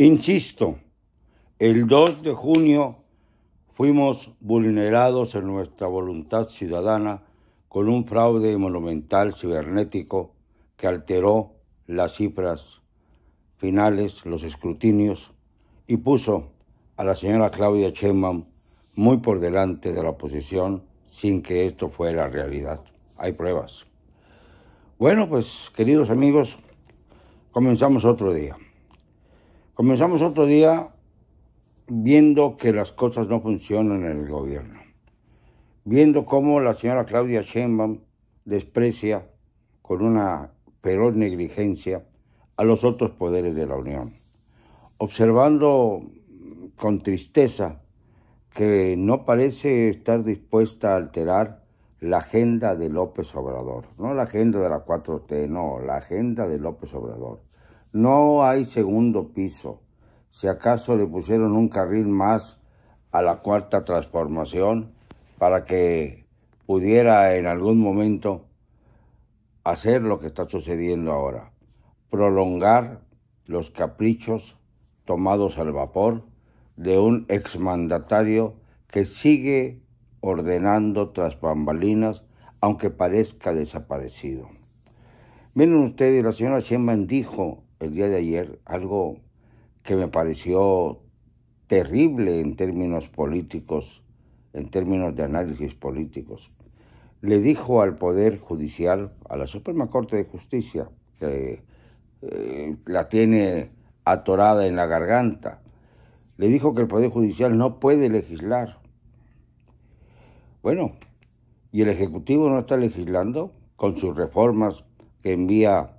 Insisto, el 2 de junio fuimos vulnerados en nuestra voluntad ciudadana con un fraude monumental cibernético que alteró las cifras finales, los escrutinios, y puso a la señora Claudia Sheinbaum muy por delante de la oposición sin que esto fuera realidad. Hay pruebas. Bueno, pues queridos amigos, comenzamos otro día. Comenzamos otro día viendo que las cosas no funcionan en el gobierno, viendo cómo la señora Claudia Sheinbaum desprecia con una peor negligencia a los otros poderes de la Unión, observando con tristeza que no parece estar dispuesta a alterar la agenda de López Obrador, no la agenda de la 4T, no, la agenda de López Obrador. No hay segundo piso. Si acaso le pusieron un carril más a la cuarta transformación para que pudiera en algún momento hacer lo que está sucediendo ahora, prolongar los caprichos tomados al vapor de un exmandatario que sigue ordenando tras bambalinas aunque parezca desaparecido. Miren ustedes, la señora Sheinbaum dijo el día de ayer algo que me pareció terrible en términos políticos, en términos de análisis políticos. Le dijo al Poder Judicial, a la Suprema Corte de Justicia, que eh, la tiene atorada en la garganta, le dijo que el Poder Judicial no puede legislar. Bueno, y el Ejecutivo no está legislando con sus reformas que envía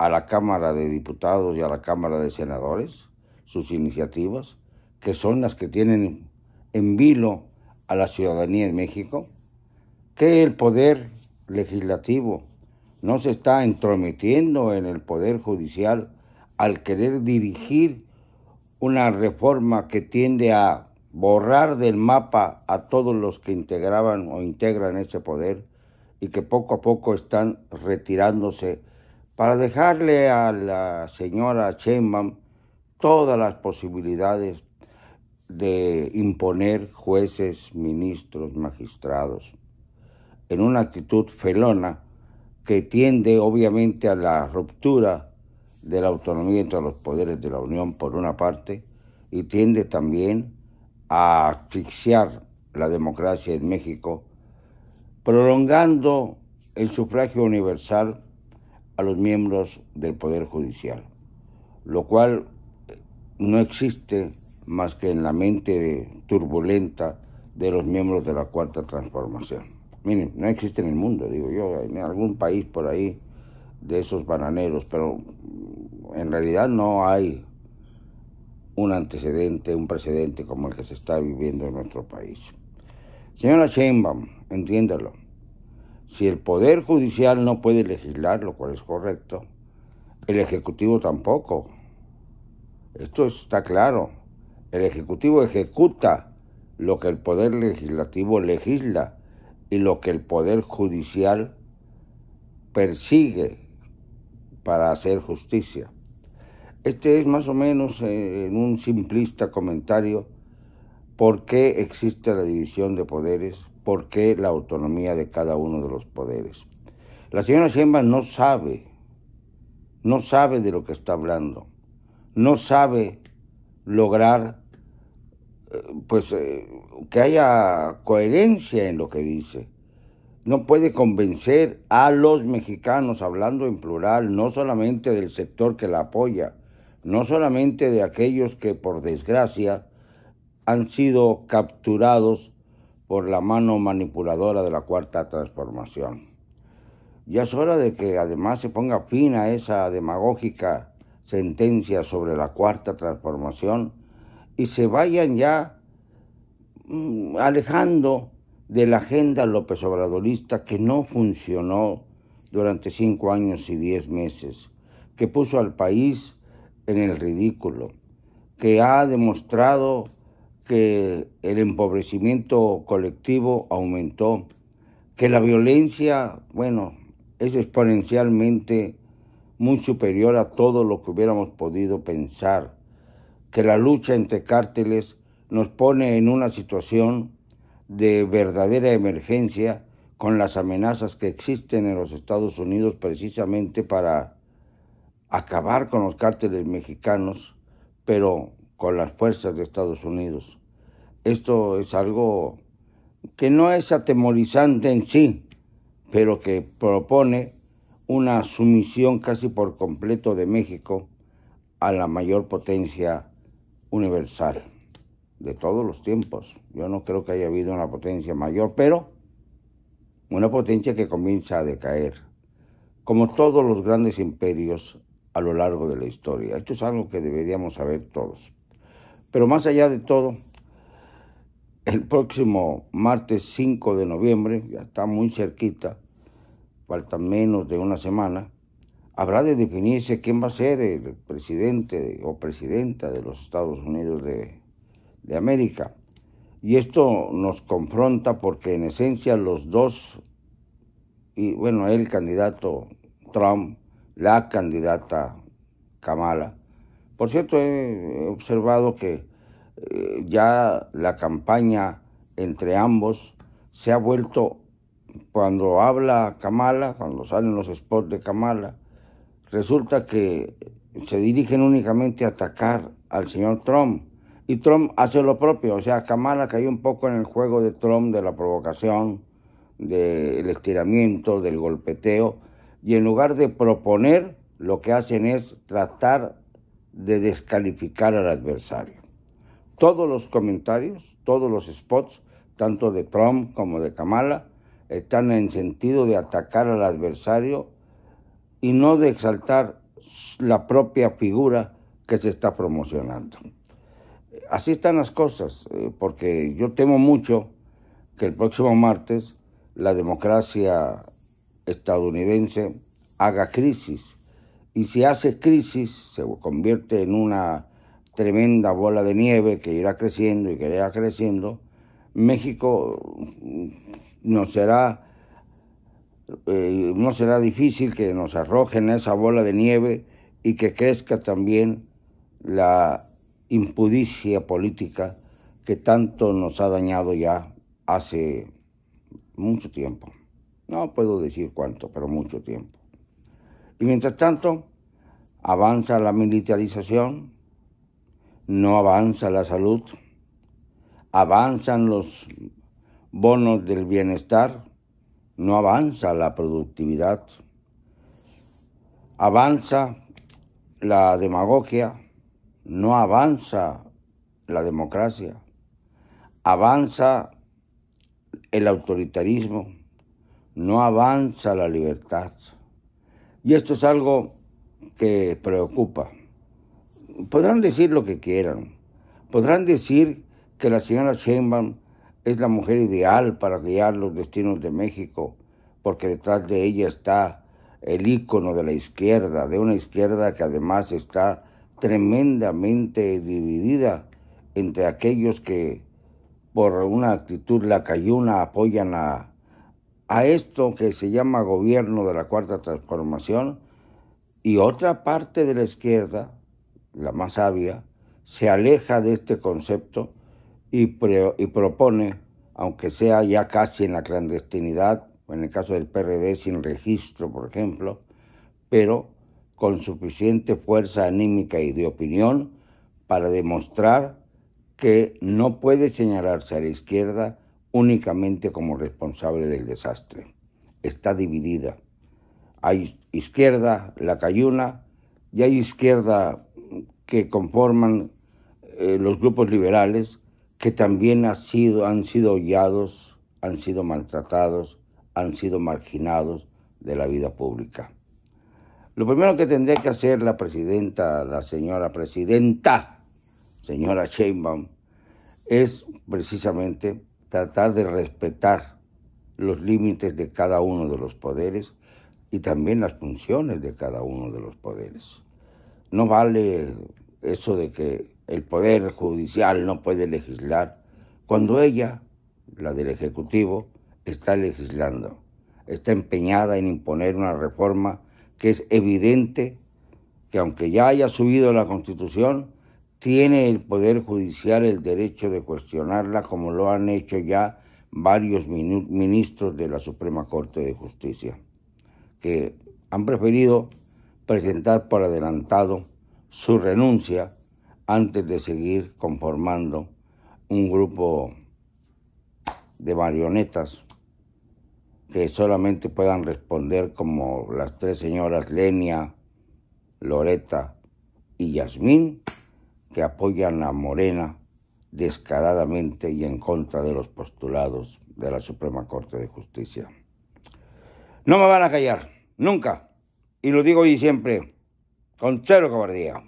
a la Cámara de Diputados y a la Cámara de Senadores sus iniciativas, que son las que tienen en vilo a la ciudadanía en México, que el poder legislativo no se está entrometiendo en el poder judicial al querer dirigir una reforma que tiende a borrar del mapa a todos los que integraban o integran ese poder y que poco a poco están retirándose para dejarle a la señora Sheinbaum todas las posibilidades de imponer jueces, ministros, magistrados, en una actitud felona que tiende obviamente a la ruptura de la autonomía entre los poderes de la Unión por una parte y tiende también a asfixiar la democracia en México, prolongando el sufragio universal a los miembros del Poder Judicial, lo cual eh, no existe más que en la mente turbulenta de los miembros de la Cuarta Transformación. Miren, no existe en el mundo, digo yo, en algún país por ahí de esos bananeros, pero mm, en realidad no hay un antecedente, un precedente como el que se está viviendo en nuestro país. Señora Sheinbaum, entiéndalo. Si el Poder Judicial no puede legislar, lo cual es correcto, el Ejecutivo tampoco. Esto está claro. El Ejecutivo ejecuta lo que el Poder Legislativo legisla y lo que el Poder Judicial persigue para hacer justicia. Este es más o menos eh, en un simplista comentario por qué existe la división de poderes por la autonomía de cada uno de los poderes. La señora Siemba no sabe, no sabe de lo que está hablando, no sabe lograr eh, pues eh, que haya coherencia en lo que dice. No puede convencer a los mexicanos, hablando en plural, no solamente del sector que la apoya, no solamente de aquellos que por desgracia han sido capturados por la mano manipuladora de la cuarta transformación. Ya es hora de que además se ponga fin a esa demagógica sentencia sobre la cuarta transformación y se vayan ya mm, alejando de la agenda López Obradorista que no funcionó durante cinco años y diez meses, que puso al país en el ridículo, que ha demostrado que el empobrecimiento colectivo aumentó, que la violencia, bueno, es exponencialmente muy superior a todo lo que hubiéramos podido pensar, que la lucha entre cárteles nos pone en una situación de verdadera emergencia con las amenazas que existen en los Estados Unidos precisamente para acabar con los cárteles mexicanos, pero con las fuerzas de Estados Unidos. Esto es algo que no es atemorizante en sí, pero que propone una sumisión casi por completo de México a la mayor potencia universal de todos los tiempos. Yo no creo que haya habido una potencia mayor, pero una potencia que comienza a decaer, como todos los grandes imperios a lo largo de la historia. Esto es algo que deberíamos saber todos. Pero más allá de todo, el próximo martes 5 de noviembre, ya está muy cerquita, falta menos de una semana, habrá de definirse quién va a ser el presidente o presidenta de los Estados Unidos de, América. Y esto nos confronta porque en esencia los dos, y bueno, el candidato Trump, la candidata Kamala, por cierto, he observado que eh, ya la campaña entre ambos se ha vuelto, cuando habla Kamala, cuando salen los spots de Kamala, resulta que se dirigen únicamente a atacar al señor Trump. Y Trump hace lo propio, o sea, Kamala cayó un poco en el juego de Trump, de la provocación, del estiramiento, del golpeteo, y en lugar de proponer, lo que hacen es tratar de descalificar al adversario todos los comentarios, todos los spots, tanto de Trump como de Kamala, están en sentido de atacar al adversario y no de exaltar la propia figura que se está promocionando. Así están las cosas, eh, porque yo temo mucho que el próximo martes la democracia estadounidense haga crisis y si hace crisis se convierte en una tremenda bola de nieve que irá creciendo y que irá creciendo, México mm, no será, eh, no será difícil que nos arrojen esa bola de nieve y que crezca también la impudicia política que tanto nos ha dañado ya hace mucho tiempo. No puedo decir cuánto, pero mucho tiempo. Y mientras tanto, avanza la militarización, no avanza la salud, avanzan los bonos del bienestar, no avanza la productividad, avanza la demagogia, no avanza la democracia, avanza el autoritarismo, no avanza la libertad. Y esto es algo que preocupa. Podrán decir lo que quieran. Podrán decir que la señora Sheinbaum es la mujer ideal para guiar los destinos de México, porque detrás de ella está el ícono de la izquierda, de una izquierda que además está tremendamente dividida entre aquellos que por una actitud lacayuna apoyan a, a esto que se llama gobierno de la Cuarta Transformación y otra parte de la izquierda la más sabia, se aleja de este concepto y, y propone, aunque sea ya casi en la clandestinidad, en el caso del PRD sin registro, por ejemplo, pero con suficiente fuerza anímica y de opinión para demostrar que no puede señalarse a la izquierda únicamente como responsable del desastre. Está dividida. Hay izquierda, la cayuna, y hay izquierda que conforman eh, los grupos liberales, que también ha sido, han sido hollados, han sido maltratados, han sido marginados de la vida pública. Lo primero que tendría que hacer la presidenta, la señora presidenta, señora Sheinbaum, es precisamente tratar de respetar los límites de cada uno de los poderes y también las funciones de cada uno de los poderes. No vale eso de que el Poder Judicial no puede legislar, cuando ella, la del Ejecutivo, está legislando, está empeñada en imponer una reforma que es evidente que aunque ya haya subido la Constitución, tiene el Poder Judicial el derecho de cuestionarla como lo han hecho ya varios ministros de la Suprema Corte de Justicia, que han preferido presentar por adelantado su renuncia antes de seguir conformando un grupo de marionetas que solamente puedan responder como las tres señoras Lenia, Loreta y Yasmín, que apoyan a Morena descaradamente y en contra de los postulados de la Suprema Corte de Justicia. No me van a callar, nunca, y lo digo hoy y siempre con cero cobardía.